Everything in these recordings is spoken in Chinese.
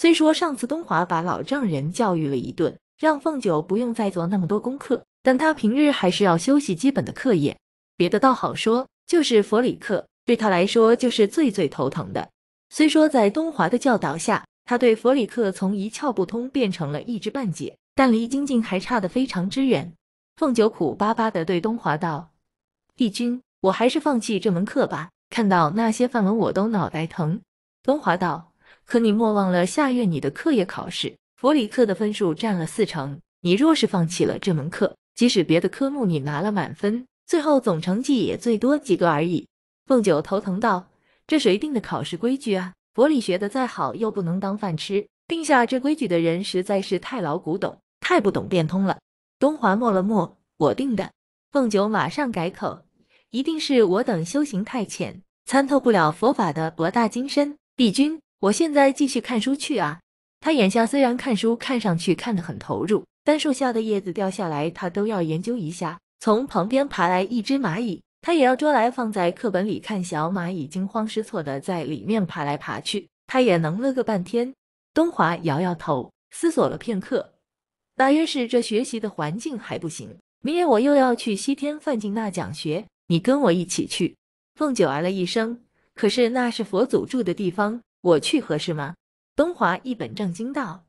虽说上次东华把老丈人教育了一顿，让凤九不用再做那么多功课，但他平日还是要休息基本的课业。别的倒好说，就是佛理课对他来说就是最最头疼的。虽说在东华的教导下，他对佛理课从一窍不通变成了一知半解，但离精进还差得非常之远。凤九苦巴巴地对东华道：“帝君，我还是放弃这门课吧，看到那些范文我都脑袋疼。”东华道。可你莫忘了，下月你的课业考试，佛理课的分数占了四成。你若是放弃了这门课，即使别的科目你拿了满分，最后总成绩也最多几个而已。凤九头疼道：“这谁定的考试规矩啊？佛理学的再好，又不能当饭吃。定下这规矩的人实在是太老古董，太不懂变通了。”东华默了默：“我定的。”凤九马上改口：“一定是我等修行太浅，参透不了佛法的博大精深，帝君。”我现在继续看书去啊！他眼下虽然看书看上去看得很投入，但树下的叶子掉下来，他都要研究一下。从旁边爬来一只蚂蚁，他也要捉来放在课本里看。小蚂蚁惊慌失措的在里面爬来爬去，他也能乐个半天。东华摇摇头，思索了片刻，大约是这学习的环境还不行。明天我又要去西天梵净那讲学，你跟我一起去。凤九儿了一声，可是那是佛祖住的地方。我去合适吗？东华一本正经道：“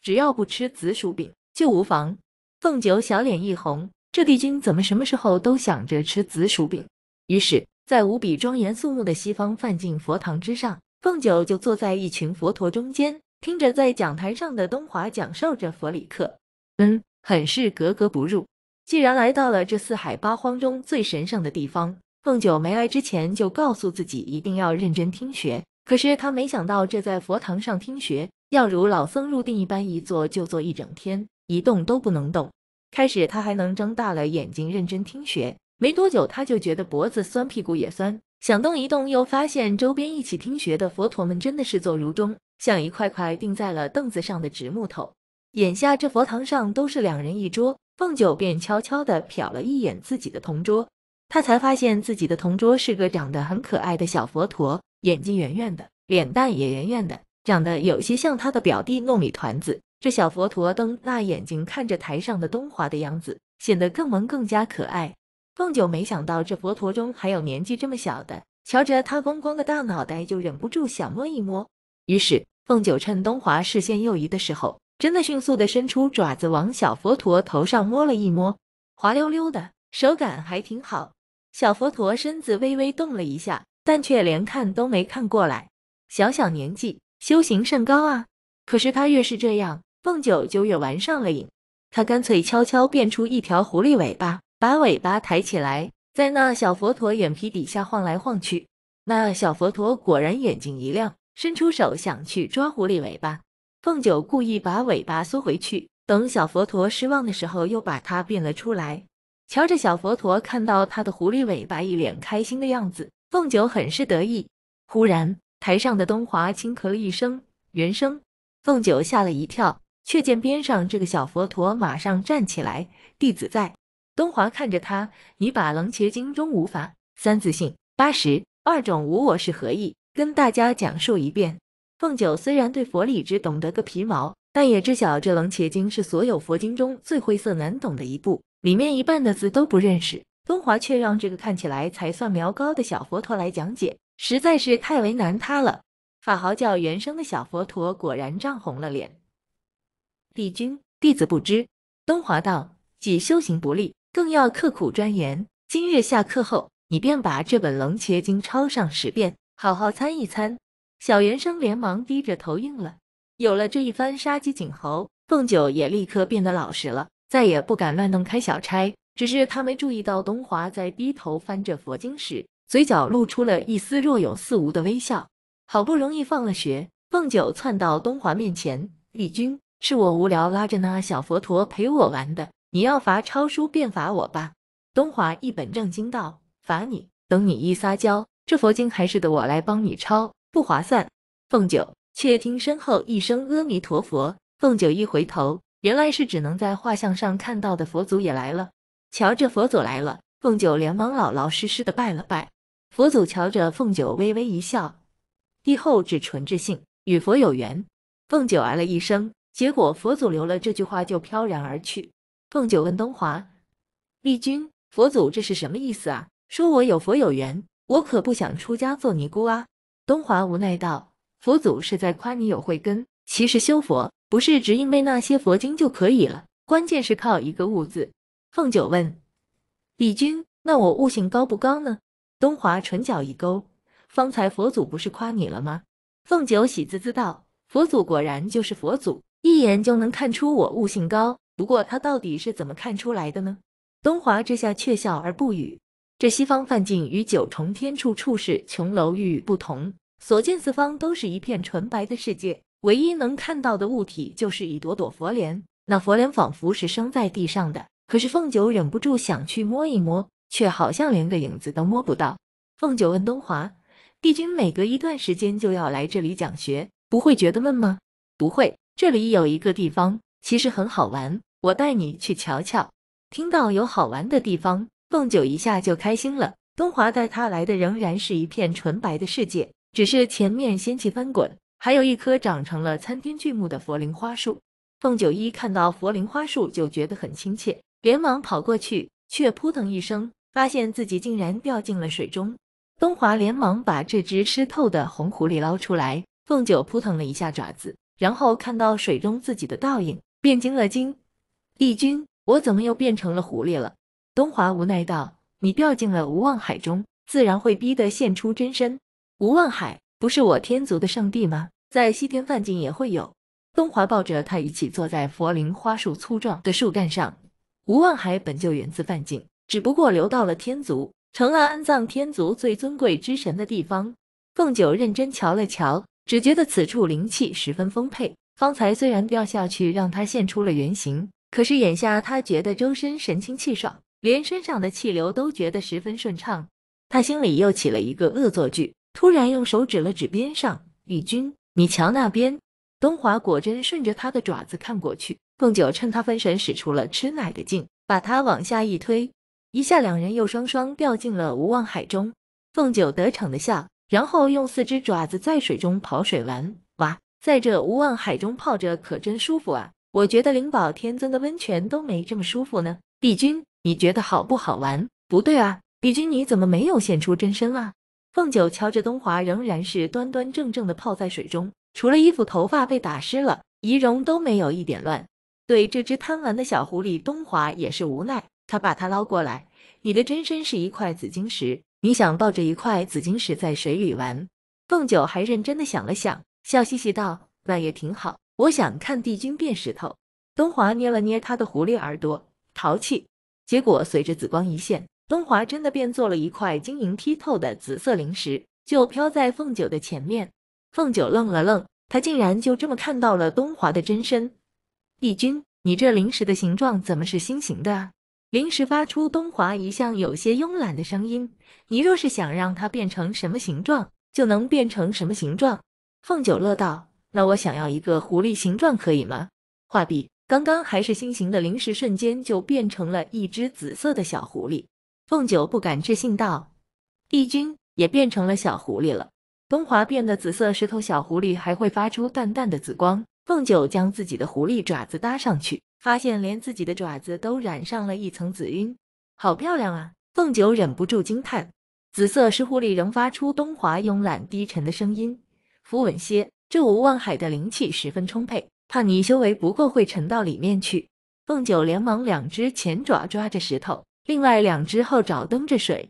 只要不吃紫薯饼，就无妨。”凤九小脸一红，这帝君怎么什么时候都想着吃紫薯饼？于是，在无比庄严肃穆的西方梵净佛堂之上，凤九就坐在一群佛陀中间，听着在讲台上的东华讲授着佛理课。嗯，很是格格不入。既然来到了这四海八荒中最神圣的地方，凤九没来之前就告诉自己一定要认真听学。可是他没想到，这在佛堂上听学，要如老僧入定一般，一坐就坐一整天，一动都不能动。开始他还能睁大了眼睛认真听学，没多久他就觉得脖子酸，屁股也酸，想动一动，又发现周边一起听学的佛陀们真的是坐如钟，像一块块钉在了凳子上的直木头。眼下这佛堂上都是两人一桌，凤九便悄悄的瞟了一眼自己的同桌，他才发现自己的同桌是个长得很可爱的小佛陀。眼睛圆圆的，脸蛋也圆圆的，长得有些像他的表弟糯米团子。这小佛陀瞪大眼睛看着台上的东华的样子，显得更萌，更加可爱。凤九没想到这佛陀中还有年纪这么小的，瞧着他光光的大脑袋，就忍不住想摸一摸。于是，凤九趁东华视线右移的时候，真的迅速的伸出爪子往小佛陀头上摸了一摸，滑溜溜的，手感还挺好。小佛陀身子微微动了一下。但却连看都没看过来，小小年纪修行甚高啊！可是他越是这样，凤九就越玩上了瘾。他干脆悄悄变出一条狐狸尾巴，把尾巴抬起来，在那小佛陀眼皮底下晃来晃去。那小佛陀果然眼睛一亮，伸出手想去抓狐狸尾巴。凤九故意把尾巴缩回去，等小佛陀失望的时候，又把它变了出来。瞧着小佛陀看到他的狐狸尾巴，一脸开心的样子。凤九很是得意，忽然台上的东华轻咳了一声，原声。凤九吓了一跳，却见边上这个小佛陀马上站起来：“弟子在。”东华看着他：“你把《楞伽经》中‘无法三自性八十二种无我’是何意，跟大家讲述一遍。”凤九虽然对佛理只懂得个皮毛，但也知晓这《楞伽经》是所有佛经中最晦涩难懂的一部，里面一半的字都不认识。东华却让这个看起来才算苗高的小佛陀来讲解，实在是太为难他了。法号叫原生的小佛陀果然涨红了脸。帝君，弟子不知。东华道，既修行不利，更要刻苦钻研。今日下课后，你便把这本《楞伽经》抄上十遍，好好参一参。小原生连忙低着头应了。有了这一番杀鸡儆猴，凤九也立刻变得老实了，再也不敢乱动开小差。只是他没注意到，东华在低头翻着佛经时，嘴角露出了一丝若有似无的微笑。好不容易放了学，凤九窜到东华面前：“帝君，是我无聊拉着那小佛陀陪我玩的，你要罚抄书便罚我吧。”东华一本正经道：“罚你，等你一撒娇，这佛经还是得我来帮你抄，不划算。”凤九却听身后一声阿弥陀佛，凤九一回头，原来是只能在画像上看到的佛祖也来了。瞧着佛祖来了，凤九连忙老老实实的拜了拜。佛祖瞧着凤九微微一笑：“帝后至纯至性，与佛有缘。”凤九哎了一声，结果佛祖留了这句话就飘然而去。凤九问东华：“帝君，佛祖这是什么意思啊？说我有佛有缘？我可不想出家做尼姑啊！”东华无奈道：“佛祖是在夸你有慧根。其实修佛不是只因为那些佛经就可以了，关键是靠一个悟字。”凤九问：“帝君，那我悟性高不高呢？”东华唇角一勾，方才佛祖不是夸你了吗？凤九喜滋滋道：“佛祖果然就是佛祖，一眼就能看出我悟性高。不过他到底是怎么看出来的呢？”东华这下却笑而不语。这西方梵境与九重天处处是琼楼玉宇不同，所见四方都是一片纯白的世界，唯一能看到的物体就是一朵朵佛莲。那佛莲仿佛是生在地上的。可是凤九忍不住想去摸一摸，却好像连个影子都摸不到。凤九问东华，帝君每隔一段时间就要来这里讲学，不会觉得闷吗？不会，这里有一个地方，其实很好玩，我带你去瞧瞧。听到有好玩的地方，凤九一下就开心了。东华带他来的仍然是一片纯白的世界，只是前面仙气翻滚，还有一棵长成了参天巨木的佛灵花树。凤九一看到佛灵花树，就觉得很亲切。连忙跑过去，却扑腾一声，发现自己竟然掉进了水中。东华连忙把这只湿透的红狐狸捞出来。凤九扑腾了一下爪子，然后看到水中自己的倒影，便惊了惊。帝君，我怎么又变成了狐狸了？东华无奈道：“你掉进了无望海中，自然会逼得现出真身。无望海不是我天族的圣地吗？在西天梵境也会有。”东华抱着他一起坐在佛林花树粗壮的树干上。吴望海本就源自范境，只不过流到了天族，成了安葬天族最尊贵之神的地方。凤九认真瞧了瞧，只觉得此处灵气十分丰沛。方才虽然掉下去让他现出了原形，可是眼下他觉得周身神清气爽，连身上的气流都觉得十分顺畅。他心里又起了一个恶作剧，突然用手指了指边上，玉君，你瞧那边。东华果真顺着他的爪子看过去。凤九趁他分神，使出了吃奶的劲，把他往下一推，一下两人又双双掉进了无望海中。凤九得逞的笑，然后用四只爪子在水中刨水玩。哇，在这无望海中泡着可真舒服啊！我觉得灵宝天尊的温泉都没这么舒服呢。帝君，你觉得好不好玩？不对啊，帝君你怎么没有现出真身啊？凤九瞧着东华，仍然是端端正正的泡在水中，除了衣服头发被打湿了，仪容都没有一点乱。对这只贪玩的小狐狸，东华也是无奈。他把它捞过来，你的真身是一块紫晶石，你想抱着一块紫晶石在水里玩？凤九还认真的想了想，笑嘻嘻道：“那也挺好，我想看帝君变石头。”东华捏了捏他的狐狸耳朵，淘气。结果随着紫光一现，东华真的变做了一块晶莹剔透的紫色灵石，就飘在凤九的前面。凤九愣了愣，他竟然就这么看到了东华的真身。帝君，你这灵石的形状怎么是心形的？灵石发出东华一向有些慵懒的声音：“你若是想让它变成什么形状，就能变成什么形状。”凤九乐道：“那我想要一个狐狸形状，可以吗？”画笔，刚刚还是心形的灵石，瞬间就变成了一只紫色的小狐狸。凤九不敢置信道：“帝君也变成了小狐狸了？”东华变的紫色石头小狐狸还会发出淡淡的紫光。凤九将自己的狐狸爪子搭上去，发现连自己的爪子都染上了一层紫晕，好漂亮啊！凤九忍不住惊叹。紫色石狐狸仍发出东华慵懒低沉的声音：“扶稳些，这无望海的灵气十分充沛，怕你修为不够会沉到里面去。”凤九连忙两只前爪抓着石头，另外两只后爪蹬着水。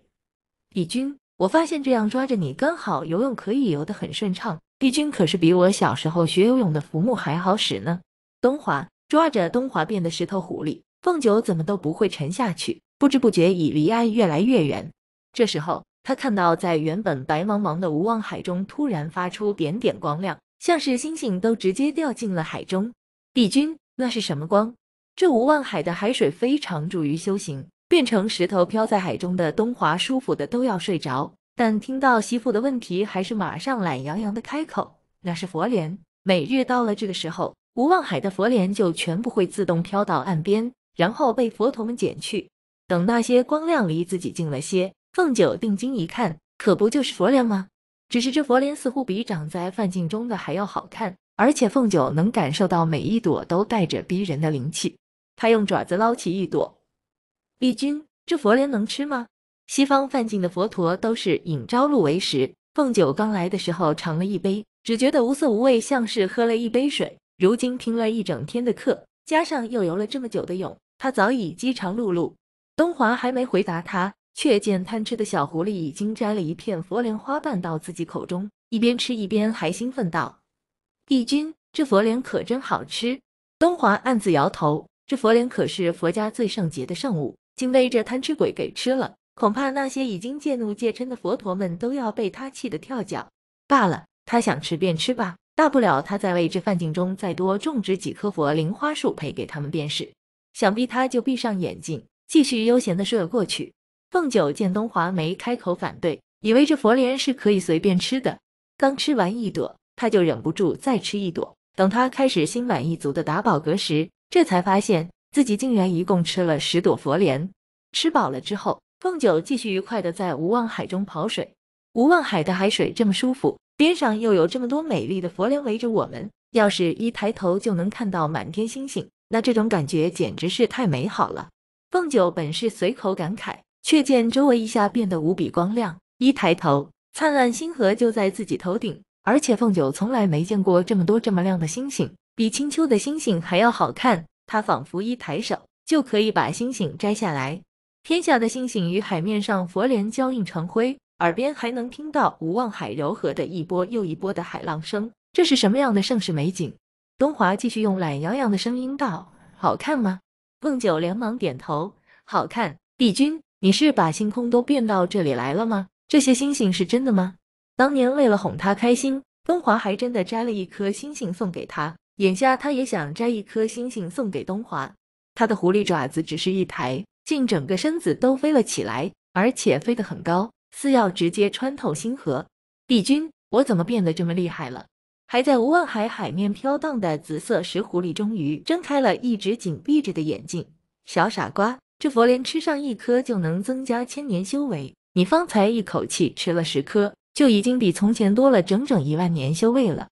帝君，我发现这样抓着你刚好游泳，可以游得很顺畅。帝君可是比我小时候学游泳的浮木还好使呢。东华抓着东华变的石头狐狸，凤九怎么都不会沉下去。不知不觉已离岸越来越远。这时候，他看到在原本白茫茫的无望海中，突然发出点点光亮，像是星星都直接掉进了海中。帝君，那是什么光？这无望海的海水非常助于修行，变成石头飘在海中的东华，舒服的都要睡着。但听到媳妇的问题，还是马上懒洋洋的开口：“那是佛莲，每日到了这个时候，无望海的佛莲就全部会自动飘到岸边，然后被佛陀们捡去。等那些光亮离自己近了些，凤九定睛一看，可不就是佛莲吗？只是这佛莲似乎比长在范境中的还要好看，而且凤九能感受到每一朵都带着逼人的灵气。她用爪子捞起一朵，丽君，这佛莲能吃吗？”西方范进的佛陀都是饮朝露为食。凤九刚来的时候尝了一杯，只觉得无色无味，像是喝了一杯水。如今听了一整天的课，加上又游了这么久的泳，他早已饥肠辘辘。东华还没回答他，却见贪吃的小狐狸已经摘了一片佛莲花瓣到自己口中，一边吃一边还兴奋道：“帝君，这佛莲可真好吃。”东华暗自摇头，这佛莲可是佛家最圣洁的圣物，竟被这贪吃鬼给吃了。恐怕那些已经戒怒戒嗔的佛陀们都要被他气得跳脚罢了。他想吃便吃吧，大不了他在为这梵境中再多种植几棵佛莲花树赔给他们便是。想必他就闭上眼睛，继续悠闲的睡了过去。凤九见东华没开口反对，以为这佛莲是可以随便吃的。刚吃完一朵，他就忍不住再吃一朵。等他开始心满意足的打饱嗝时，这才发现自己竟然一共吃了十朵佛莲。吃饱了之后。凤九继续愉快的在无望海中跑水。无望海的海水这么舒服，边上又有这么多美丽的佛莲围着我们，要是一抬头就能看到满天星星，那这种感觉简直是太美好了。凤九本是随口感慨，却见周围一下变得无比光亮，一抬头，灿烂星河就在自己头顶。而且凤九从来没见过这么多这么亮的星星，比青丘的星星还要好看。她仿佛一抬手就可以把星星摘下来。天下的星星与海面上佛莲交映成辉，耳边还能听到无望海柔和的一波又一波的海浪声。这是什么样的盛世美景？东华继续用懒洋洋的声音道：“好看吗？”凤九连忙点头：“好看，帝君，你是把星空都变到这里来了吗？这些星星是真的吗？”当年为了哄他开心，东华还真的摘了一颗星星送给他。眼下他也想摘一颗星星送给东华，他的狐狸爪子只是一抬。竟整个身子都飞了起来，而且飞得很高，似要直接穿透星河。帝君，我怎么变得这么厉害了？还在无望海海面飘荡的紫色石狐狸，终于睁开了一直紧闭着的眼睛。小傻瓜，这佛莲吃上一颗就能增加千年修为，你方才一口气吃了十颗，就已经比从前多了整整一万年修为了。